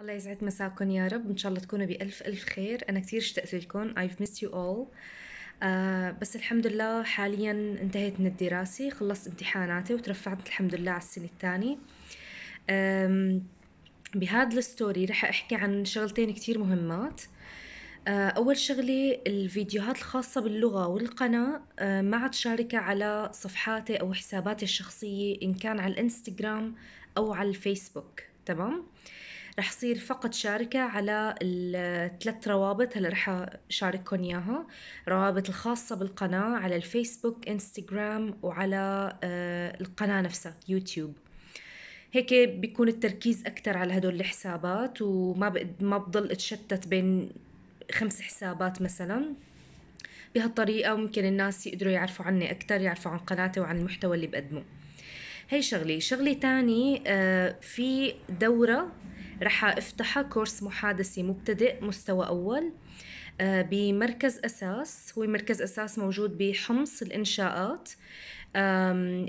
الله يسعد مساكم يا رب ان شاء الله تكونوا بألف ألف خير انا كثير اشتقت لكم I've missed you all آه بس الحمد لله حاليا انتهيت من الدراسة خلصت امتحاناتي وترفعت الحمد لله على السنة الثانية بهذا الستوري رح احكي عن شغلتين كثير مهمات آه أول شغلة الفيديوهات الخاصة باللغة والقناة آه ما عاد شاركة على صفحاتي أو حساباتي الشخصية إن كان على الإنستغرام أو على الفيسبوك تمام آه رح صير فقط شاركة على الثلاث روابط هلا رح أشارككم إياها روابط الخاصة بالقناة على الفيسبوك إنستغرام وعلى آه، القناة نفسها يوتيوب هيك بيكون التركيز أكتر على هدول الحسابات وما ما بضل أتشتت بين خمس حسابات مثلاً بهالطريقة ممكن الناس يقدروا يعرفوا عني أكتر يعرفوا عن قناتي وعن المحتوى اللي بقدمه هي شغلي شغلي تاني آه، في دورة رح افتحها كورس محادثي مبتدئ مستوى أول آه، بمركز أساس هو مركز أساس موجود بحمص الإنشاءات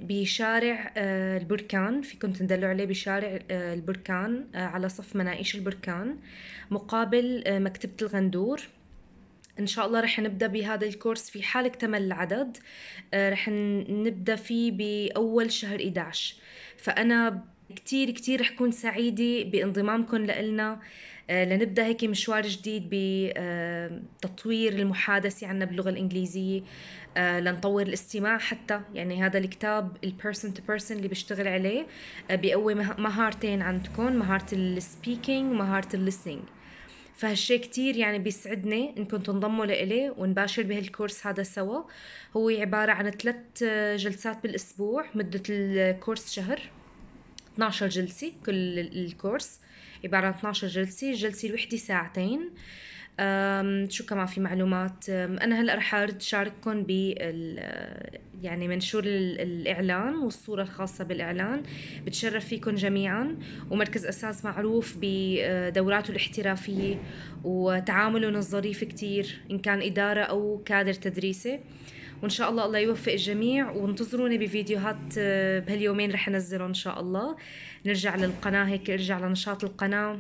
بشارع آه، البركان فيكم تندلوا عليه بشارع آه، البركان على صف مناقيش البركان مقابل مكتبة الغندور ان شاء الله رح نبدا بهذا الكورس في حال اكتمل العدد رح نبدا فيه باول شهر 11 فانا كتير كتير رح كون سعيدة بانضمامكم لإلنا آه، لنبدا هيك مشوار جديد بتطوير آه، المحادثه عنا باللغه الانجليزيه آه، لنطور الاستماع حتى يعني هذا الكتاب البيرسون تو بيرسون اللي بشتغل عليه بقوي مهارتين عندكم مهاره السبيكينج ومهاره الليسنينج فهالشي كتير يعني بيسعدني انكم تنضموا لإلي ونباشر بهالكورس هذا سوا هو عبارة عن ثلاث جلسات بالأسبوع مدة الكورس شهر 12 جلسة كل الكورس عبارة عن 12 جلسة الجلسة الوحدة ساعتين شو كمان في معلومات انا هلا رح شارككم ب يعني منشور الاعلان والصوره الخاصه بالاعلان بتشرف فيكم جميعا ومركز اساس معروف بدوراته آه، الاحترافيه وتعامله الظريف كتير ان كان اداره او كادر تدريسي وان شاء الله الله يوفق الجميع وانتظروني بفيديوهات آه، بهاليومين رح انزله ان شاء الله نرجع للقناه هيك ارجع لنشاط القناه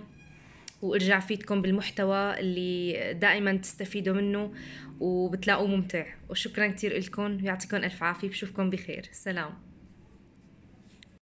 وارجع فيدكم بالمحتوى اللي دائما تستفيدوا منه وبتلاقوه ممتع وشكرا كثير لكم ويعطيكم الف عافيه بشوفكم بخير سلام